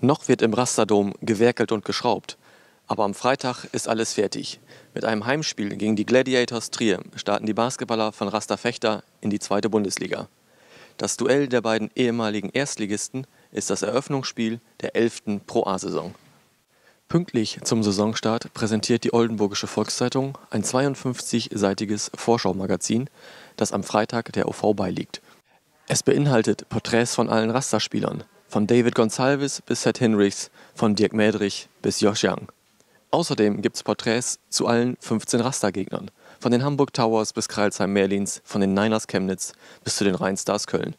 Noch wird im Rasterdom gewerkelt und geschraubt. Aber am Freitag ist alles fertig. Mit einem Heimspiel gegen die Gladiators Trier starten die Basketballer von Raster Fechter in die zweite Bundesliga. Das Duell der beiden ehemaligen Erstligisten ist das Eröffnungsspiel der 11. Pro A-Saison. Pünktlich zum Saisonstart präsentiert die Oldenburgische Volkszeitung ein 52-seitiges Vorschau-Magazin, das am Freitag der OV beiliegt. Es beinhaltet Porträts von allen Rasterspielern, von David Gonsalves bis Seth Hinrichs, von Dirk Mädrich bis Josh Young. Außerdem gibt es Porträts zu allen 15 Rastergegnern, von den Hamburg Towers bis Kreilsheim Merlins, von den Niners Chemnitz bis zu den Rheinstars Köln.